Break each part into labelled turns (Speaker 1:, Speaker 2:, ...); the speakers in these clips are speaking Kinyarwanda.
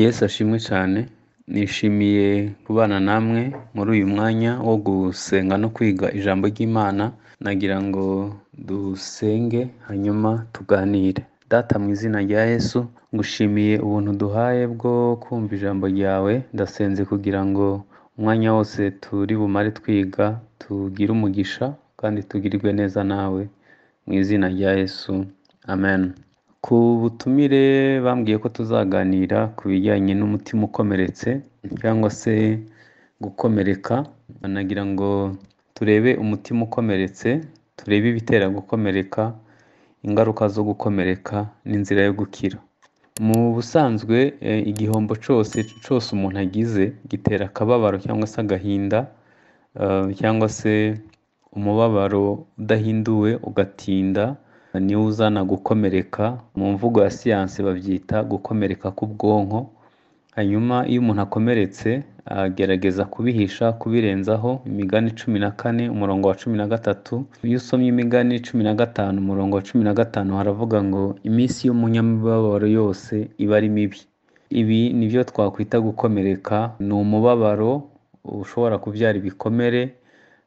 Speaker 1: yesu ashimwe cyane nishimiye kubana namwe muri uyu mwanya wo gusenga no kwiga ijambo ry'imana nagira ngo dusenge hanyuma tuganire data mu izina rya yesu ngushimiye ubuntu duhaye bwo kumva ijambo ryawe ndasenze kugira ngo umwanya wose turi bumare twiga tugire umugisha kandi tugirirwe neza nawe mu izina rya yesu amen ku butumire bambwiye ko tuzaganira ku bijyanye n'umutima ukomeretse cyangwa se gukomereka banagira ngo turebe umutima ukomeretse turebe ibitera gukomereka ingaruka zo gukomereka n'inzira yo gukira mu busanzwe eh, igihombo cyose cyose umuntu agize gitera akababaro cyangwa se agahinda eh, cyangwa se umubabaro udahinduwe ugatinda niwo uzana gukomereka mu mvugo ya siyanse babyita gukomereka k'ubwonko hanyuma iyo umuntu akomeretse agerageza kubihisha kubirenzaho imigani cumi na kane umurongo wa cumi na gatatu iyo usomye imigani cumi na gatanu umurongo wa cumi na gatanu haravuga ngo iminsi y'umunyamibabaro yose iba ari mibi ibi nibyo twakwita gukomereka ni umubabaro ushobora kubyara ibikomere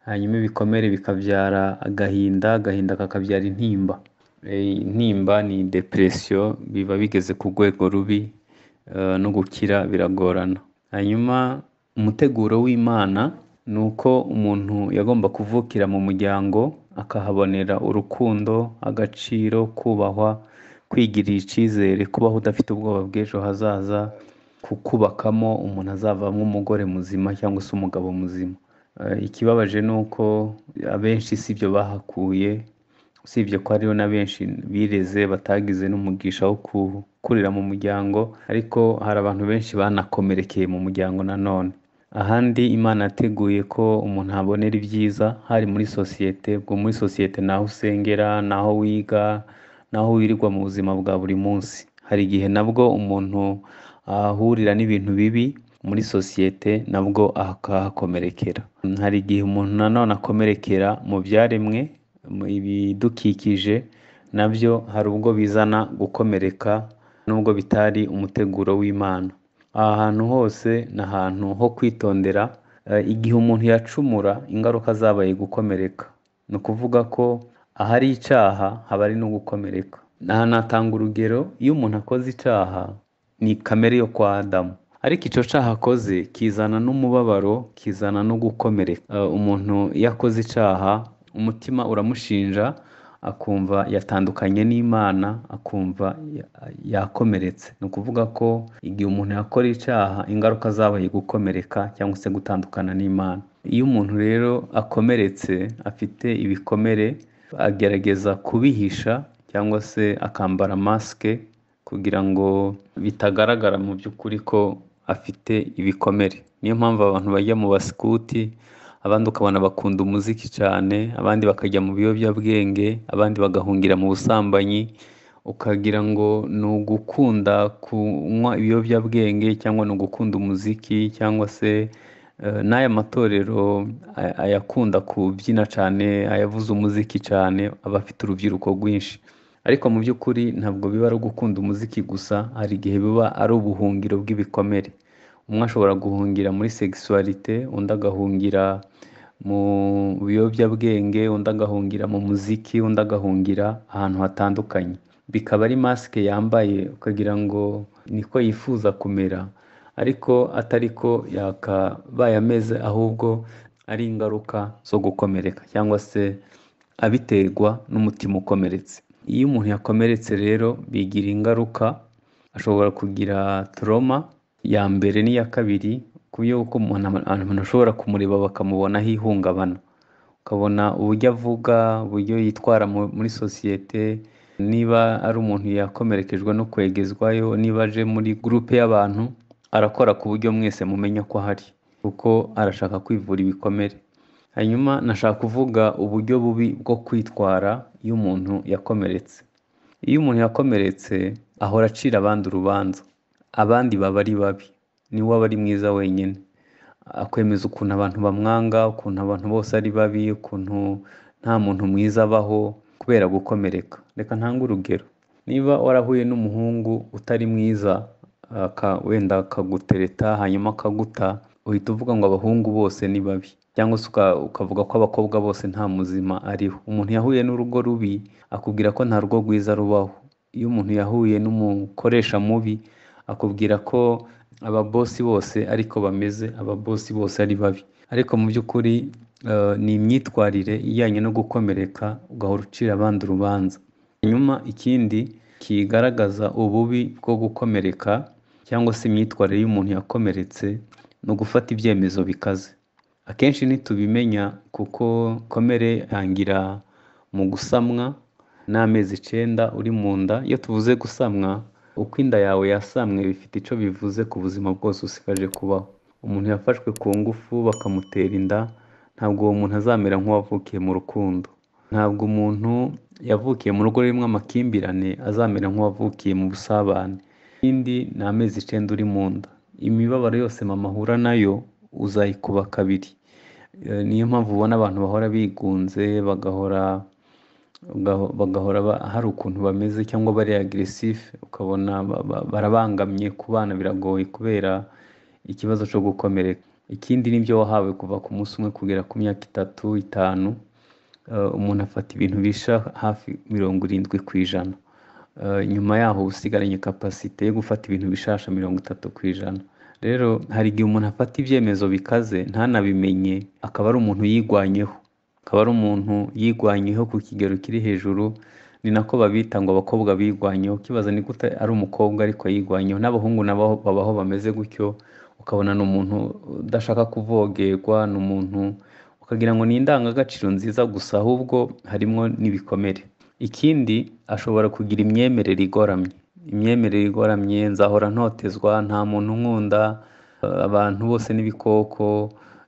Speaker 1: hanyuma ibikomere bikabyara agahinda agahinda kakabyara intimba intimba ni depresiyo biba bigeze ku rwego rubi eh, no gukira biragorana hanyuma umuteguro w'imana ni uko umuntu yagomba kuvukira mu muryango akahabonera urukundo agaciro kubahwa kwigirira icyizere kubaho udafite ubwoba bw'ejo hazaza kukubakamo umuntu azavamo umugore muzima cyangwa se umugabo muzima eh, ikibabaje ni uko abenshi si byo bahakuye usibye ko hariho na benshi bireze batagize n'umugisha wo gukurira mu muryango ariko hari abantu benshi banakomerekeye mu muryango nanone ahandi imana yateguye ko umuntu abonera ibyiza hari muri sosiyete bwo muri sosiyete naho usengera naho wiga naho wirirwa mu buzima bwa buri munsi hari igihe nabwo umuntu ahurira n'ibintu bibi muri sosiyete nabwo akahakomerekera hari igihe umuntu nanone akomerekera mu byaremwe ibidukikije nabyo hari ubwo bizana gukomereka nubwo bitari umuteguro w'Imana. Aha hantu hose ni ahantu ho kwitondera eh, igihe umuntu yacumura ingaruka zabaye gukomereka. Ni ukuvuga ko ahari icyaha haba ari no gukomereka. Aha natanga urugero iyo umuntu akoze icyaha ni kamere yo kwa Adamu ariko icyo cyaha akoze kizana n'umubabaro, kizana no gukomereka. Eh, umuntu iyo akoze icyaha umutima uramushinja akumva yatandukanye n'imana akumva yakomeretse ni ukuvuga ko igihe umuntu yakora icyaha ingaruka zabaye gukomereka cyangwa se gutandukana n'imana iyo umuntu rero akomeretse afite ibikomere agerageza kubihisha cyangwa se akambara masike kugira ngo bitagaragara mu by'ukuri ko afite ibikomere niyo mpamvu abantu bajya mu basikuti abandi ukabona bakunda umuziki cyane abandi bakajya mu biyobyabwenge abandi bagahungira mu busambanyi ukagira ngo ni ugukunda kunywa ibiyobyabwenge cyangwa ni ugukunda umuziki cyangwa se eh, n'aya matorero ayakunda kubyina cyane ayavuze umuziki cyane aba afite urubyiruko rwinshi ariko mu by'ukuri ntabwo biba ari ugukunda umuziki gusa hari igihe biba ari ubuhungiro bw'ibikomere umwe ashobora guhungira muri sexualité undi agahungira mu biyobyabwenge undi agahungira mu muziki undi agahungira ahantu hatandukanye bikaba ari masike yambaye ukagira ngo niko yifuza kumera ariko atari ko yakabaye ameze ahubwo ari ingaruka zo gukomereka cyangwa se abiterwa n'umutima ukomeretse iyo umuntu yakomeretse rero bigira ingaruka ashobora kugira toroma iya mbere n'iya kabiri ku buryo umuntu ashobora kumureba bakamubonaho ihungabana ukabona uburyo avuga uburyo yitwara muri sosiyete niba ari umuntu yakomerekejwe no kwegezwayo niba aje muri gurupe y'abantu arakora ku buryo mwese mumenya ko ahari kuko arashaka kwivura ibikomere hanyuma nashaka kuvuga uburyo bubi bwo kwitwara iyo umuntu yakomeretse iyo umuntu yakomeretse ahora acira abandi urubanza abandi baba ari babi niwe aba ari mwiza wenyine akwemeza ukuntu abantu bamwanga ukuntu abantu bose ari babi ukuntu nta muntu mwiza abaho kubera gukomereka reka ntange urugero niba warahuye n'umuhungu utari mwiza wenda akagutereta hanyuma akaguta uhita uvuga ngo abahungu bose ni babi cyangwa se ukavuga ko abakobwa bose nta muzima ariho umuntu yahuye n'urugo rubi akubwira ko nta rugo rwiza rubaho iyo umuntu yahuye n'umukoresha mubi akubwira ko ababosi bose ariko bameze ababosi bose ari babi ariko mu by'ukuri uh, ni imyitwarire ijyanye no gukomereka ugahora ucira abandi urubanza hanyuma ikindi kigaragaza ububi bwo gukomereka cyangwa se imyitwarire y'umuntu yakomeretse no gufata ibyemezo bikaze akenshi ntitubimenya kuko komere yangira mu gusamwa n'amezi icyenda uri mu nda iyo tuvuze gusamwa uko inda yawe yasamwe bifite icyo bivuze ku buzima bwose usigaje kubaho umuntu yafashwe ku ngufu bakamutera inda ntabwo uwo muntu azamera nk'uwavukiye mu rukundo ntabwo umuntu yavukiye mu rugo rurimo amakimbirane azamera nk'uwavukiye mu busabane ikindi ni amezi icyenda uri mu nda imibabaro yose mama ahura nayo uzayikuba kabiri niyo mpamvu ubona abantu bahora bigunze bagahora bagahora hari ukuntu bameze cyangwa bari agresive ukabona barabangamye ku bana biragoye kubera ikibazo cyo gukomereka ikindi nibyo wahawe kuva ku munsi umwe kugera ku myaka itatu itanu eh, umuntu afata ibintu bisha hafi mirongo irindwi ku ijana eh, nyuma yaho usigaranye kapasite yo gufata ibintu bishasha mirongo itatu ku ijana rero hari igihe umuntu afata ibyemezo bikaze ntanabimenye akaba ari umuntu yigwanyeho akaba ari umuntu yigwanyeho ku kigero kiri hejuru ni nako babita ngo abakobwa bigwanyeho ukibaza ni gute ari umukobwa ariko yigwanyeho n'abahungu nabo babaho bameze gutyo ukabona ni umuntu udashaka kuvogerwa ni umuntu ukagira ngo ni indangagaciro nziza gusa ahubwo harimo n'ibikomere ikindi ashobora kugira imyemerere igoramye imyemerere igoramye nzahora ntotezwa nta muntu nkunda abantu bose n'ibikoko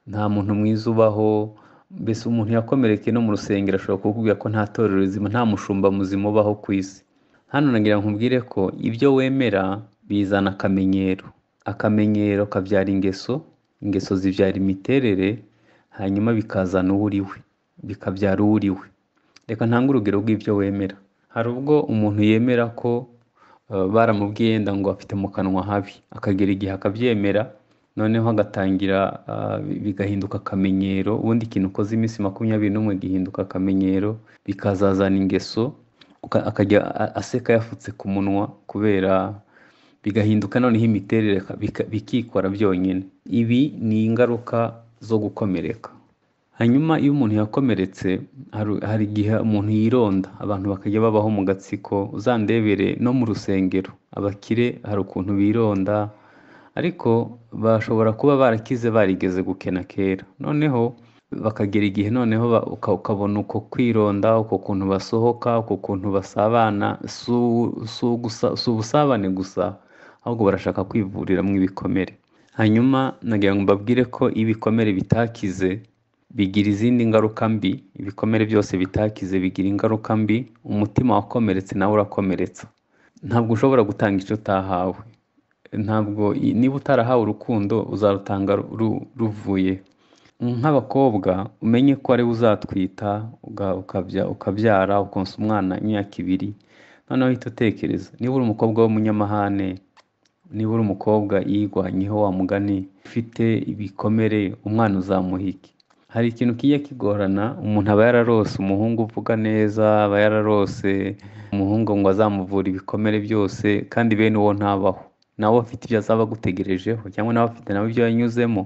Speaker 1: nta muntu mwiza ubaho mbese umuntu yakomerekeye no mu rusengero ashobora kukubwira ko nta torero rizima nta mushumba muzima ubaho ku isi hano nagira nkubwire ko ibyo wemera bizana akamenyero akamenyero kabyara ingeso ingeso zibyara imiterere hanyuma bikazana uwo uri we bikabyara uwo uri we reka ntange urugero rw'ibyo wemera hari ubwo umuntu yemera ko eh, baramubwiye wenda ngo afite mu kanwa habi akagera igihe akabyemera noneho agatangira ah, bigahinduka akamenyero ubundi ikintu ukoze iminsi makumyabiri n'umwe gihinduka akamenyero bikazazana ingeso akajya aseka yafutse ku munwa kubera bigahinduka noneho imiterere bikikora byonyine ibi ni ingaruka zo gukomereka hanyuma iyo umuntu yakomeretse hari igihe umuntu yironda abantu bakajya babaho mu gatsiko uzandebere no mu rusengero abakire hari ukuntu bironda ariko bashobora kuba barakize barigeze gukena kera noneho bakagera igihe noneho ukabona uko kwironda uko kuntu basohoka uko kuntu basabana si ubusabane gusa ahubwo barashaka kwivuriramo ibikomere hanyuma nagira ngo mbabwire ko ibikomere bitakize bigira izindi ngaruka mbi ibikomere byose bitakize bigira ingaruka mbi umutima wakomeretse nawe urakomeretsa ntabwo ushobora gutanga icyo utahawe ntabwo niba utarahawe urukundo uzarutanga ruvuye nk'abakobwa umenye ko ariwe uzatwita ukabyara ukonsa umwana imyaka ibiri noneho uhita utekereza niba uri umukobwa w'umunyamahane niba uri umukobwa yirwanyeho wamugani ufite ibikomere umwana uzamuhike hari ikintu kijya kigorana umuntu aba yararose umuhungu uvuga neza aba yararose umuhungu ngo azamuvura ibikomere byose kandi bene uwo ntabaho nawe afite ibyo azaba agutegerejeho cyangwa nawe afite nawe ibyo yanyuzemo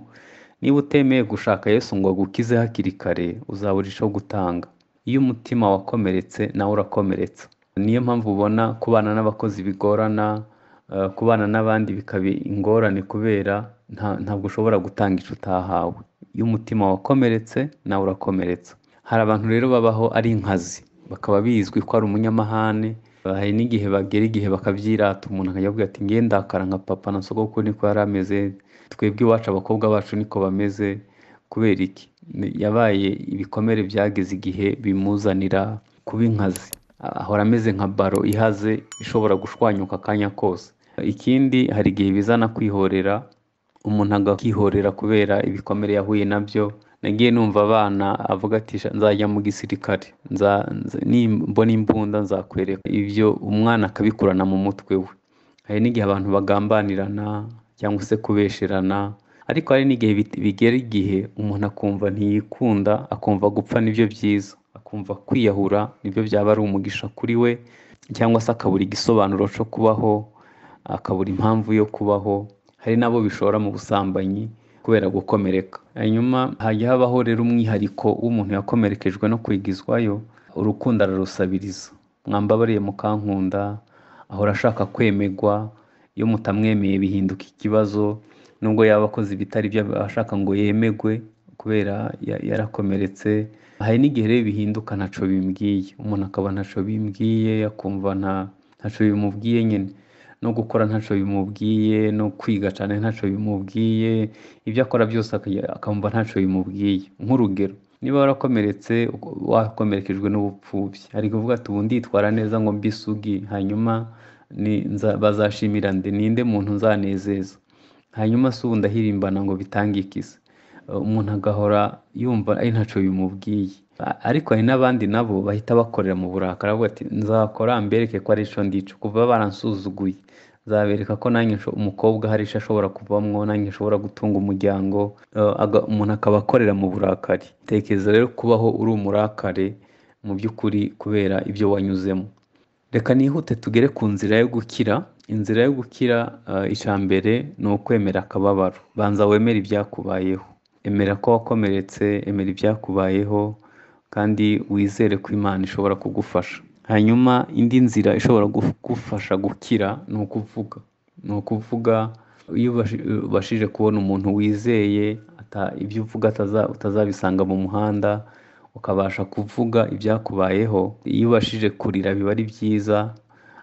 Speaker 1: niba utemeye gushaka Yesu ngo agukize hakiri kare uzaburishaho gutanga iyo umutima wakomeretse nawe urakomeretsa niyo mpamvu ubona kubana n'abakozi bigorana eh, kubana n'abandi bikaba ingorane kubera ntabwo ushobora gutanga icyo utahawe iyo umutima wakomeretse nawe urakomeretsa hari abantu rero babaho ari inkazi bakaba bizwi ko ari umunyamahane hari n'igihe bagera igihe bakabyirata umuntu akajya ati nge ndakara nka papa na sogokuru niko yari ameze twebwe iwacu abakobwa bacu niko bameze kubera iki yabaye ibikomere byageze igihe bimuzanira kuba inkazi ahora ameze nka baro ihaze ishobora gushwanyuka akanya kose ikindi hari igihe bizana kwihorera umuntu akihorera kubera ibikomere yahuye nabyo nagiye numva abana avuga ati nzajya mu gisirikare mbona imbunda nzakwereka ibyo umwana akabikurana mu mutwe we hari n'igihe abantu bagambanirana cyangwa se kubesherana ariko hari n'igihe bigera igihe umuntu akumva ntiyikunda akumva gupfa nibyo byiza akumva kwiyahura nibyo byaba ari umugisha kuri we cyangwa se akabura igisobanuro cyo kubaho akabura impamvu yo kubaho hari n'abo bishora mu busambanyi kubera gukomereka hanyuma hajya habaho rero umwihariko w'umuntu yakomerekejwe no kwigizwayo urukundo ararusabiriza mwambabariye mukankunda ahora ashaka kwemegwa iyo mutamwemeye bihinduka ikibazo nubwo yaba akoze ibitari byo ashaka ngo yemegwe kubera yarakomeretse hari n'igihe rero bihinduka ntacyo bimbwiye umuntu akaba ntacyo bimbwiye akumva ntacyo bimubwiye nyine no gukora ntacyo bimubwiye no kwiga cyane ntacyo bimubwiye ibyo akora byose akumva ntacyo bimubwiye nk'urugero niba warakomeretse wakomerekejwe n'ubupfubyi ari kuvuga ati ubu nditwara neza ngo mbisugi hanyuma bazashimira nde ninde muntu nzanezeza hanyuma si ubu ndahirimbana ngo bitange ikise umuntu agahora yumva ari ntacyo bimubwiye ariko hari n'abandi nabo bahita bakorera mu burakari bavuga ati nzakora mbereke ko ari isho ndica kuva baransuzuguye zabereka ko nanjye umukobwa hari isho ashobora kuvamo nanjye ashobora gutunga umuryango eh, umuntu akaba akorera mu burakari tekereza rero kubaho uri umurakare mu by'ukuri kubera ibyo wanyuzemo reka nihute tugere ku nzira yo gukira inzira yo gukira eh, ijambere ni ukwemera akababaro banza wemere ibyakubayeho emera ko wakomeretse emera ibyakubayeho kandi wizere ko imana ishobora kugufasha hanyuma indi nzira ishobora kugufasha gukira ni ukuvuga ni ukuvuga iyo ubashije kubona umuntu wizeye ibyo uvuga utazabisanga mu muhanda ukabasha kuvuga ibyakubayeho iyo ubashije kurira biba ari byiza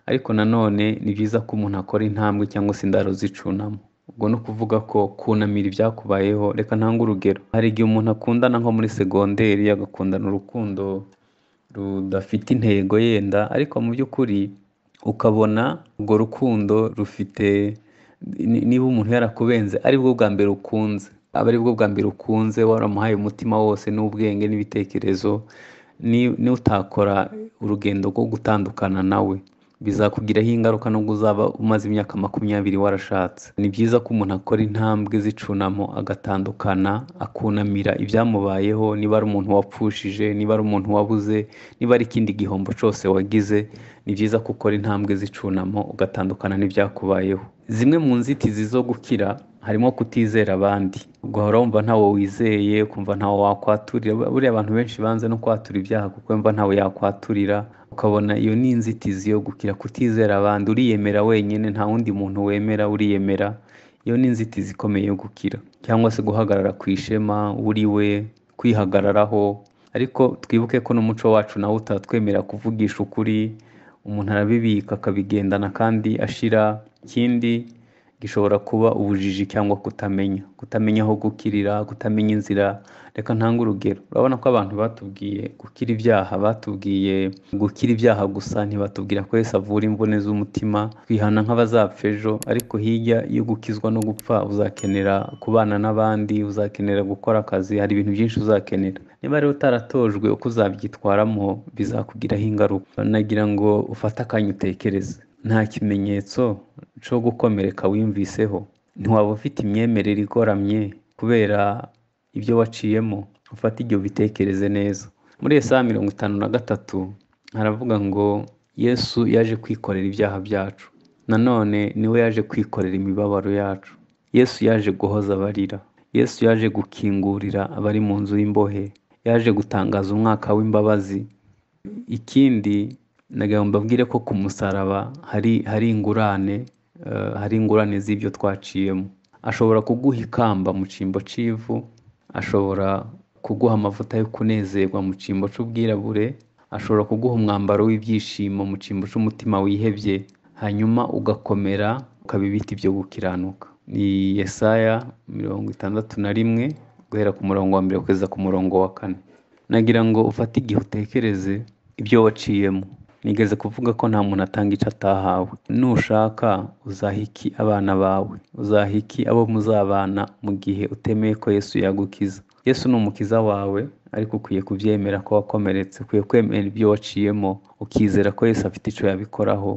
Speaker 1: ariko nanone ni byiza ko umuntu akora intambwe cyangwa se indaro zicunamo ubwo ni ukuvuga ko kunamira ibyakubayeho reka ntange urugero hari igihe umuntu akundana nko muri segonderi agakundana urukundo rudafite intego yenda ariko mu by'ukuri ukabona urwo rukundo rufite niba umuntu yarakubenze aribwo bwa mbere ukunze aba aribwo bwa mbere ukunze waramuhaye umutima wose n'ubwenge n'ibitekerezo utakora urugendo rwo gutandukana nawe bizakugiraho ingaruka nubwo uzaba umaze imyaka makumyabiri warashatse ni byiza ko umuntu akora intambwe z'icunamo agatandukana akunamira ibyamubayeho niba ari umuntu wapfushije niba ari umuntu wabuze niba ari ikindi gihombo cyose wagize ni byiza ko ukora intambwe z'icunamo ugatandukana n'ibyakubayeho zimwe mu nzitizi zo gukira harimo kutizera abandi guhora wumva ntawe wizeye kumva ntawe wakwaturira buriya abantu benshi banze no kwatura ibyaha kuko wumva ntawe yakwaturira ukabona iyo ni inzitizi yo gukira kutizera abandi uriyemera wenyine nta wundi muntu wemera uriyemera iyo ni inzitizi ikomeye yo gukira cyangwa se guhagarara ku ishema uri we kwihagararaho ariko twibuke ko n'umuco wacu nawe utatwemera kuvugisha ukuri umuntu arabibika akabigendana kandi ashira ikindi gishobora kuba ubujiji cyangwa kutamenya kutamenya aho gukirira kutamenya inzira reka ntange urugero urabona ko abantu batubwiye gukira ibyaha batubwiye gukira ibyaha gusa ntibatubwira ko wese avura imvune z'umutima twihana nk'abazapfa ejo ariko hirya yo gukizwa no gupfa uzakenera kubana n'abandi uzakenera gukora akazi hari ibintu byinshi uzakenera niba rero utaratojwe uko uzabyitwaramo bizakugiraho ingaruka nagira ngo ufate akanya utekereze nta kimenyetso cyo gukomereka wiyumviseho ntiwaba ufite imyemerere igoramye kubera ibyo waciyemo ufata ibyo bitekereze neza muri saa mirongo itanu na gatatu haravuga ngo yesu yaje kwikorera ibyaha byacu nanone niwe yaje kwikorera imibabaro yacu yesu yaje guhoza abarira yesu yaje gukingurira abari mu nzu y'imbohe yaje gutangaza umwaka w'imbabazi ikindi nagira ngo mbabwire ko ku musaraba hari hari ingurane eh, hari ingurane z'ibyo twaciyemo ashobora kuguha ikamba mu cyimbo cy'ivu ashobora kuguha amavuta yo kunezerwa mu cyimbo cy'ubwirabure ashobora kuguha umwambaro w'ibyishimo mu cyimbo cy'umutima wihebye hanyuma ugakomera ukaba ibiti byo gukiranuka ni yesaya mirongo itandatu na rimwe guhera ku murongo wa mbere kugeza ku murongo wa kane nagira ngo ufate igihe utekereze ibyo waciyemo nigeze kuvuga ko nta muntu atanga icyo atahawe nushaka uzahiki abana bawe uzahiki abo muzabana mu gihe utemeye ko yesu yagukiza yesu ni umukiza wawe ariko ukwiye kubyemera ko wakomeretse ukwiye kwemera ibyo waciyemo ukizera ko yesu afite icyo yabikoraho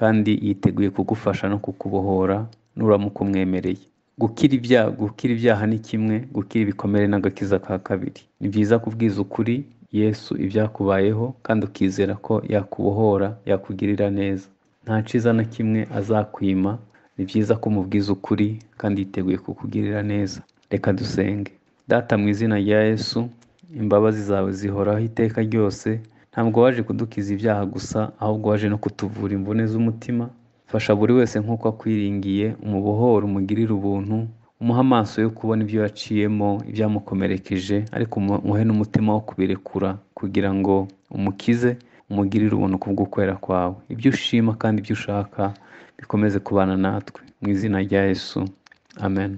Speaker 1: kandi yiteguye kugufasha no kukubohora nuramuka umwemereye gukira ibyaha gukira ibyaha ni kimwe gukira ibikomere n'agakiza ka kabiri ni byiza kubwiza ukuri Yesu ibyakubayeho kandi ukizera ko yakubohora yakugirira neza nta cyiza na kimwe azakwima ni byiza ko umubwiza ukuri kandi yiteguye kukugirira neza reka dusenge data mu izina rya Yesu imbabazi zawe zihoraho iteka ryose ntabwo waje kudukiza ibyaha gusa ahubwo waje no kutuvura imvune z'umutima fasha buri wese nk'uko akwiringiye umubohore umugirire ubuntu umuhe amaso yo kubona ibyo yaciyemo ibyamukomerekeje ariko umuhe n'umutima wo kubirekura kugira ngo umukize umugirire ubuntu kubw'ukwera kwawe ibyo ushima kandi ibyo ushaka bikomeze kubana natwe mu izina rya yesu amen